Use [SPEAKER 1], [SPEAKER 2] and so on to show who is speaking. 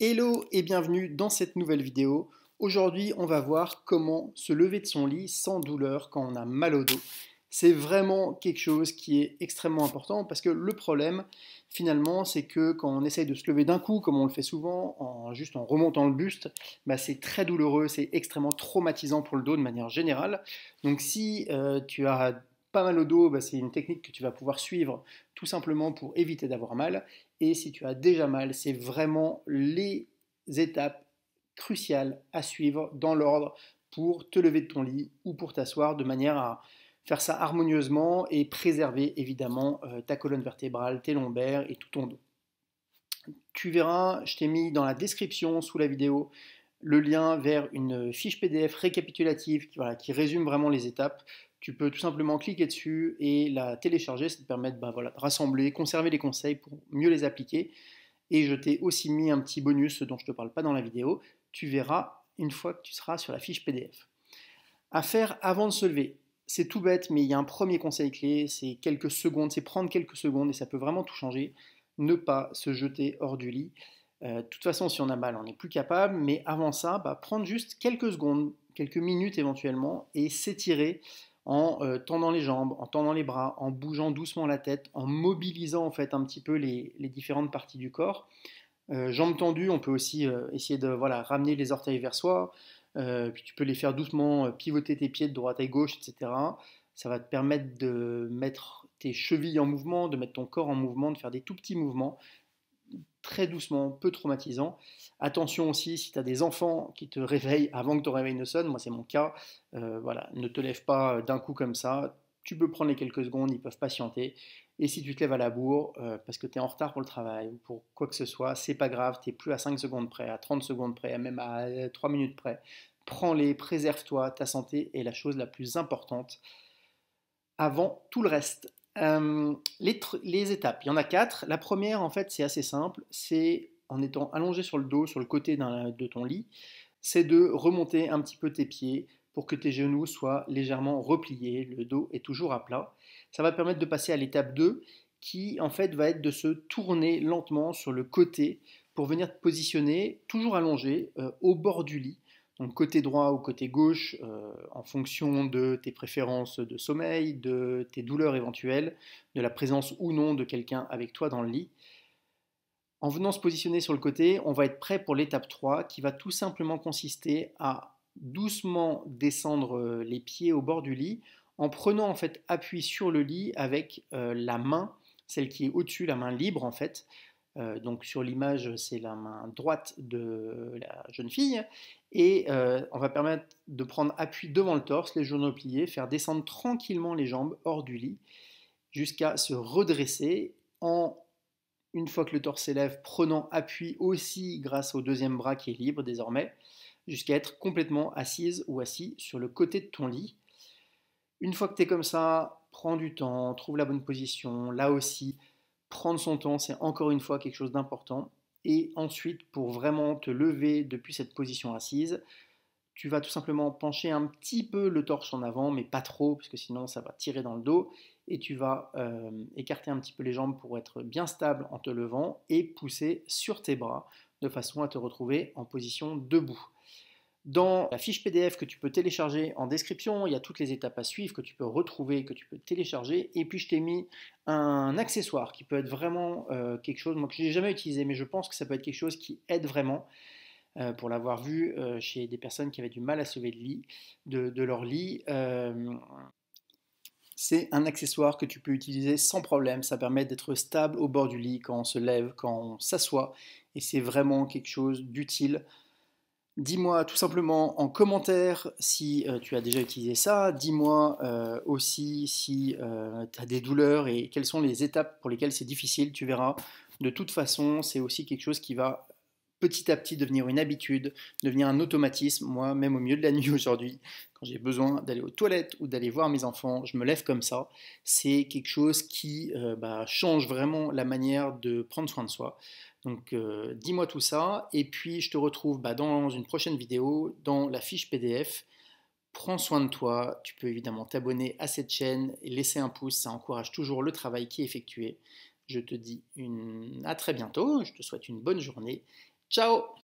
[SPEAKER 1] Hello et bienvenue dans cette nouvelle vidéo. Aujourd'hui, on va voir comment se lever de son lit sans douleur quand on a mal au dos. C'est vraiment quelque chose qui est extrêmement important parce que le problème, finalement, c'est que quand on essaye de se lever d'un coup, comme on le fait souvent, en, juste en remontant le buste, bah, c'est très douloureux, c'est extrêmement traumatisant pour le dos de manière générale. Donc si euh, tu as pas mal au dos, bah, c'est une technique que tu vas pouvoir suivre tout simplement pour éviter d'avoir mal. Et si tu as déjà mal, c'est vraiment les étapes cruciales à suivre dans l'ordre pour te lever de ton lit ou pour t'asseoir de manière à faire ça harmonieusement et préserver évidemment euh, ta colonne vertébrale, tes lombaires et tout ton dos. Tu verras, je t'ai mis dans la description sous la vidéo le lien vers une fiche PDF récapitulative qui, qui résume vraiment les étapes tu peux tout simplement cliquer dessus et la télécharger. Ça te permet bah, de, rassembler, conserver les conseils pour mieux les appliquer. Et je t'ai aussi mis un petit bonus dont je ne te parle pas dans la vidéo. Tu verras une fois que tu seras sur la fiche PDF. À faire avant de se lever. C'est tout bête, mais il y a un premier conseil clé, c'est quelques secondes, c'est prendre quelques secondes et ça peut vraiment tout changer. Ne pas se jeter hors du lit. Euh, de toute façon, si on a mal, on n'est plus capable, mais avant ça, bah, prendre juste quelques secondes, quelques minutes éventuellement, et s'étirer en euh, tendant les jambes, en tendant les bras, en bougeant doucement la tête, en mobilisant en fait un petit peu les, différentes parties du corps. Euh, jambes tendues, on peut aussi euh, essayer de voilà, ramener les orteils vers soi, puis tu peux les faire doucement, pivoter tes pieds de droite à gauche, etc. Ça va te permettre de mettre tes chevilles en mouvement, de mettre ton corps en mouvement, de faire des tout petits mouvements très doucement, peu traumatisant. Attention aussi, si tu as des enfants qui te réveillent avant que ton réveil ne sonne, moi c'est mon cas, euh, voilà, ne te lève pas euh, d'un coup comme ça. Tu peux prendre les quelques secondes, ils peuvent patienter. Et si tu te lèves à la bourre euh, parce que tu es en retard pour le travail ou pour quoi que ce soit, c'est pas grave, tu plus à 5 secondes près, à 30 secondes près, même à 3 minutes près. Prends-les, préserve-toi, ta santé est la chose la plus importante avant tout le reste les, étapes, il y en a quatre. La première, en fait, c'est assez simple. C'est en étant allongé sur le dos, sur le côté de ton lit, c'est de remonter un petit peu tes pieds pour que tes genoux soient légèrement repliés, le dos est toujours à plat. Ça va permettre de passer à l'étape 2 qui en fait va être de se tourner lentement sur le côté pour venir te positionner toujours allongé au bord du lit donc côté droit ou côté gauche, euh, en fonction de tes préférences de sommeil, de tes douleurs éventuelles, de la présence ou non de quelqu'un avec toi dans le lit. En venant se positionner sur le côté, on va être prêt pour l'étape 3 qui va tout simplement consister à doucement descendre euh, les pieds au bord du lit en prenant en fait appui sur le lit avec euh, la main, celle qui est au-dessus, la main libre en fait, euh, donc sur l'image, c'est la main droite de la jeune fille. Et euh, on va permettre de prendre appui devant le torse, les genoux pliés, faire descendre tranquillement les jambes hors du lit jusqu'à se redresser en une fois que le torse s'élève, prenant appui aussi grâce au deuxième bras qui est libre désormais, jusqu'à être complètement assise ou assis sur le côté de ton lit. Une fois que tu es comme ça, prends du temps, trouve la bonne position. Là aussi, prendre son temps, c'est encore une fois quelque chose d'important. Et ensuite, pour vraiment te lever depuis cette position assise, tu vas tout simplement pencher un petit peu le torse en avant, mais pas trop, parce que sinon ça va tirer dans le dos. Et tu vas euh, écarter un petit peu les jambes pour être bien stable en te levant et pousser sur tes bras de façon à te retrouver en position debout. Dans la fiche PDF que tu peux télécharger en description, il y a toutes les étapes à suivre que tu peux retrouver, que tu peux télécharger. Et puis je t'ai mis un accessoire qui peut être vraiment euh, quelque chose, moi que je n'ai jamais utilisé, mais je pense que ça peut être quelque chose qui aide vraiment. Euh, pour l'avoir vu euh, chez des personnes qui avaient du mal à sauver le lit, de, leur lit. c'est un accessoire que tu peux utiliser sans problème. Ça permet d'être stable au bord du lit quand on se lève, quand on s'assoit. Et c'est vraiment quelque chose d'utile Dis-moi tout simplement en commentaire si euh, tu as déjà utilisé ça. Dis-moi euh, aussi si euh, tu as des douleurs et quelles sont les étapes pour lesquelles c'est difficile. Tu verras, de toute façon, c'est aussi quelque chose qui va petit à petit devenir une habitude, devenir un automatisme. Moi, même au milieu de la nuit aujourd'hui, quand j'ai besoin d'aller aux toilettes ou d'aller voir mes enfants, je me lève comme ça. C'est quelque chose qui euh, bah, change vraiment la manière de prendre soin de soi. Donc euh, dis-moi tout ça, et puis je te retrouve bah, dans une prochaine vidéo, dans la fiche PDF. Prends soin de toi, tu peux évidemment t'abonner à cette chaîne et laisser un pouce, ça encourage toujours le travail qui est effectué. Je te dis une... à très bientôt, je te souhaite une bonne journée Ciao